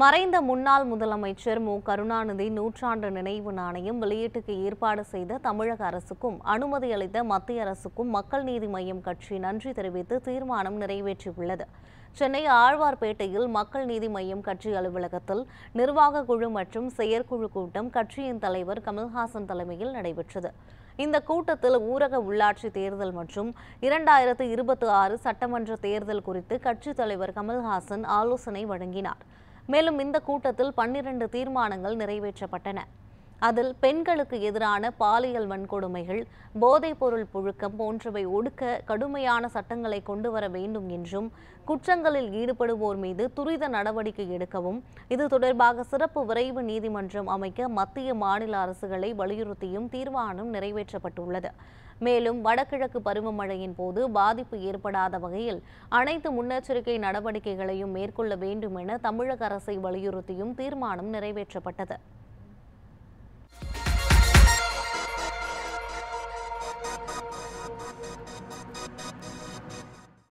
மறைந்த முன்னாள் முதலமைச்சர் மு கருணாநிதி நூற்றாண்டு நினைவு நாணயம் வெளியீட்டுக்கு ஏற்பாடு செய்த தமிழக அரசுக்கும் அனுமதி அளித்த மத்திய அரசுக்கும் மக்கள் நீதி மய்யம் கட்சி நன்றி தெரிவித்து தீர்மானம் நிறைவேற்றியுள்ளது சென்னை ஆழ்வார்பேட்டையில் மக்கள் நீதி மய்யம் கட்சி அலுவலகத்தில் நிர்வாக குழு மற்றும் செயற்குழு கூட்டம் கட்சியின் தலைவர் கமல்ஹாசன் தலைமையில் நடைபெற்றது இந்த கூட்டத்தில் ஊரக உள்ளாட்சி தேர்தல் மற்றும் இரண்டாயிரத்து இருபத்தி ஆறு சட்டமன்ற தேர்தல் குறித்து கட்சித் தலைவர் கமல்ஹாசன் ஆலோசனை வழங்கினார் மேலும் இந்த கூட்டத்தில் பன்னிரண்டு தீர்மானங்கள் நிறைவேற்றப்பட்டன அதில் பெண்களுக்கு எதிரான பாலியல் வன்கொடுமைகள் பொருள் புழுக்கம் போன்றவை ஒடுக்க கடுமையான சட்டங்களை கொண்டு வர வேண்டும் என்றும் குற்றங்களில் ஈடுபடுவோர் மீது துரித நடவடிக்கை எடுக்கவும் இது தொடர்பாக சிறப்பு விரைவு நீதிமன்றம் அமைக்க மத்திய மாநில அரசுகளை வலியுறுத்தியும் தீர்மானம் நிறைவேற்றப்பட்டுள்ளது மேலும் வடகிழக்கு பருவமழையின் போது பாதிப்பு ஏற்படாத வகையில் அனைத்து முன்னெச்சரிக்கை நடவடிக்கைகளையும் மேற்கொள்ள வேண்டும் என தமிழக அரசை வலியுறுத்தியும் தீர்மானம் நிறைவேற்றப்பட்டது